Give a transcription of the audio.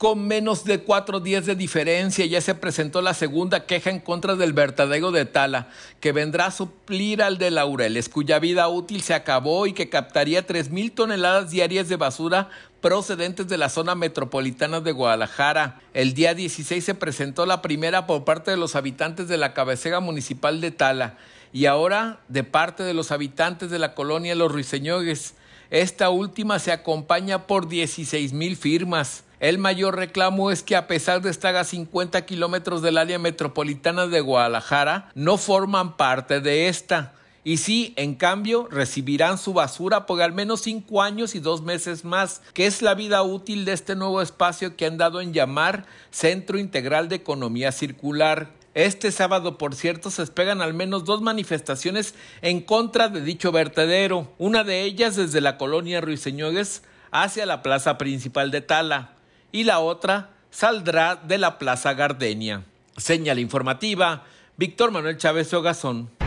con menos de cuatro días de diferencia ya se presentó la segunda queja en contra del vertedero de Tala, que vendrá a suplir al de Laureles, cuya vida útil se acabó y que captaría mil toneladas diarias de basura procedentes de la zona metropolitana de Guadalajara. El día 16 se presentó la primera por parte de los habitantes de la cabecera municipal de Tala y ahora de parte de los habitantes de la colonia Los Ruiseñores. Esta última se acompaña por mil firmas. El mayor reclamo es que a pesar de estar a 50 kilómetros del área metropolitana de Guadalajara, no forman parte de esta. Y sí, en cambio, recibirán su basura por al menos cinco años y dos meses más, que es la vida útil de este nuevo espacio que han dado en llamar Centro Integral de Economía Circular. Este sábado, por cierto, se esperan al menos dos manifestaciones en contra de dicho vertedero, una de ellas desde la colonia Ruiseñores hacia la plaza principal de Tala y la otra saldrá de la Plaza Gardenia. Señal informativa, Víctor Manuel Chávez Ogazón.